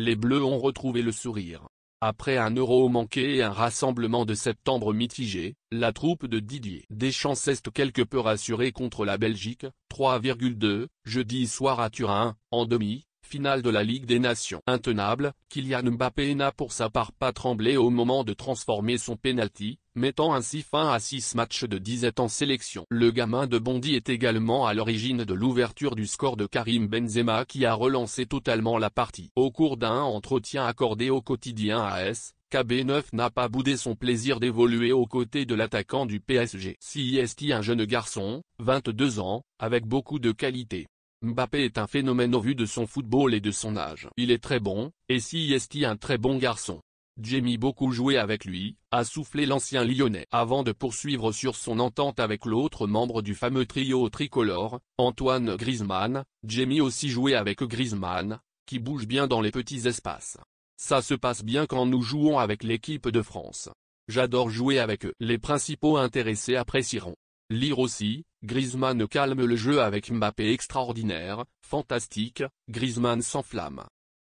Les Bleus ont retrouvé le sourire. Après un euro manqué et un rassemblement de septembre mitigé, la troupe de Didier Deschamps est quelque peu rassurée contre la Belgique, 3,2, jeudi soir à Turin, en demi, finale de la Ligue des Nations. Intenable, Kylian Mbappé n'a pour sa part pas tremblé au moment de transformer son penalty, mettant ainsi fin à 6 matchs de 17 en sélection. Le gamin de Bondy est également à l'origine de l'ouverture du score de Karim Benzema qui a relancé totalement la partie. Au cours d'un entretien accordé au quotidien AS, KB9 n'a pas boudé son plaisir d'évoluer aux côtés de l'attaquant du PSG. est-il un jeune garçon, 22 ans, avec beaucoup de qualité. Mbappé est un phénomène au vu de son football et de son âge. Il est très bon, et si est un très bon garçon. Jamie beaucoup joué avec lui, a soufflé l'ancien lyonnais. Avant de poursuivre sur son entente avec l'autre membre du fameux trio tricolore, Antoine Griezmann, Jamie aussi joué avec Griezmann, qui bouge bien dans les petits espaces. Ça se passe bien quand nous jouons avec l'équipe de France. J'adore jouer avec eux. Les principaux intéressés apprécieront. Lire aussi, Griezmann calme le jeu avec Mbappé extraordinaire, fantastique, Griezmann s'enflamme.